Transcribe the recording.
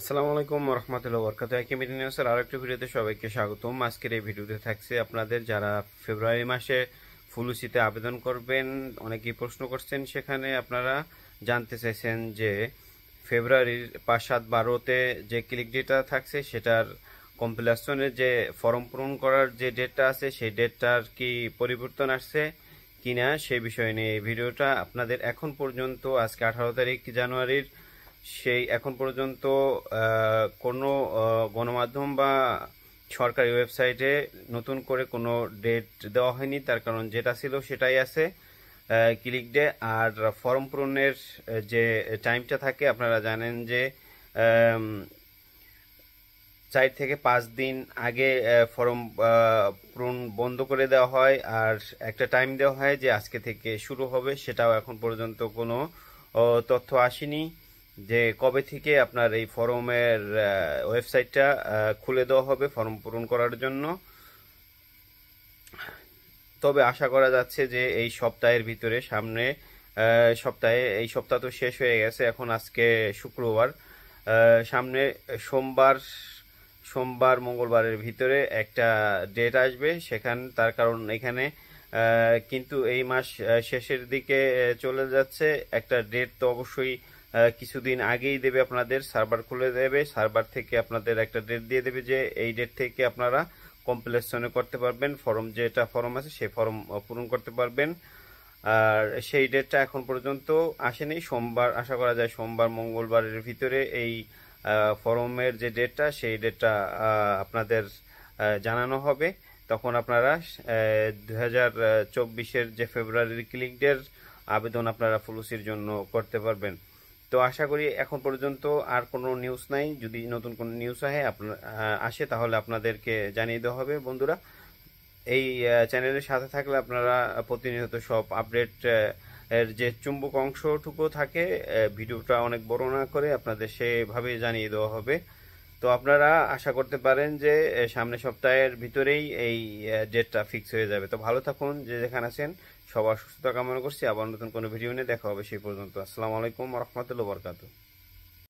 আসসালামু আলাইকুম রহমতুল্লাহ বরকাত একিম নিউজের আর একটি ভিডিওতে সবাইকে স্বাগতম আজকের এই ভিডিওতে থাকছে আপনাদের যারা ফেব্রুয়ারি মাসে ফুলুসিতে আবেদন করবেন অনেকেই প্রশ্ন করছেন সেখানে আপনারা জানতে চাইছেন যে ফেব্রুয়ারির পাঁচ সাত বারোতে যে ক্লিক ডেটা থাকছে সেটার কম্পিলেশনের যে ফর্ম পূরণ করার যে ডেটটা আছে সেই ডেটটার কি পরিবর্তন আসছে কিনা সেই বিষয় নিয়ে এই ভিডিওটা আপনাদের এখন পর্যন্ত আজকে আঠারো তারিখ জানুয়ারির সেই এখন পর্যন্ত কোনো গণমাধ্যম বা সরকারি ওয়েবসাইটে নতুন করে কোনো ডেট দেওয়া হয়নি তার কারণ যেটা ছিল সেটাই আছে ক্লিক ডে আর ফর্ম পূরণের যে টাইমটা থাকে আপনারা জানেন যে চার থেকে পাঁচ দিন আগে ফর্ম পূরণ বন্ধ করে দেওয়া হয় আর একটা টাইম দেওয়া হয় যে আজকে থেকে শুরু হবে সেটাও এখন পর্যন্ত কোনো তথ্য আসেনি যে কবে থেকে আপনার এই ফরমের ওয়েবসাইটটা খুলে দেওয়া হবে ফর্ম পূরণ করার জন্য তবে আশা করা যাচ্ছে যে এই সপ্তাহের ভিতরে সামনে সপ্তাহে এই সপ্তাহ তো শেষ হয়ে গেছে এখন আজকে শুক্রবার সামনে সোমবার সোমবার মঙ্গলবারের ভিতরে একটা ডেট আসবে সেখান তার কারণ এখানে কিন্তু এই মাস শেষের দিকে চলে যাচ্ছে একটা ডেট তো অবশ্যই কিছুদিন আগেই দেবে আপনাদের সার্ভার খুলে দেবে সার্ভার থেকে আপনাদের একটা ডেট দিয়ে দেবে যে এই ডেট থেকে আপনারা কম্পিলেশনে করতে পারবেন ফর্ম যেটা ফর্ম আছে সেই ফর্ম পূরণ করতে পারবেন আর সেই ডেটটা এখন পর্যন্ত আসেনি সোমবার আশা করা যায় সোমবার মঙ্গলবারের ভিতরে এই ফরমের যে ডেটটা সেই ডেটটা আপনাদের জানানো হবে তখন আপনারা দু হাজার যে ফেব্রুয়ারির ক্লিকডের আবেদন আপনারা ফুলুসির জন্য করতে পারবেন তো আশা করি এখন পর্যন্ত আর কোনো নিউজ নাই যদি নতুন কোনো নিউজ আহে আসে তাহলে আপনাদেরকে জানিয়ে দেওয়া হবে বন্ধুরা এই চ্যানেলের সাথে থাকলে আপনারা প্রতিনিয়ত সব আপডেট এর যে চুম্বক অংশটুকু থাকে ভিডিওটা অনেক বড় না করে আপনাদের সেভাবে জানিয়ে দেওয়া হবে তো আপনারা আশা করতে পারেন যে সামনে সপ্তাহের ভিতরেই এই ডেটটা ফিক্স হয়ে যাবে তো ভালো থাকুন যে যেখানে আছেন সবার সুস্থতা কামনা করছি আবার নতুন কোনো ভিডিও নিয়ে দেখা হবে সেই পর্যন্ত আসসালামু আলাইকুম রহমতুল্লা বরকাতু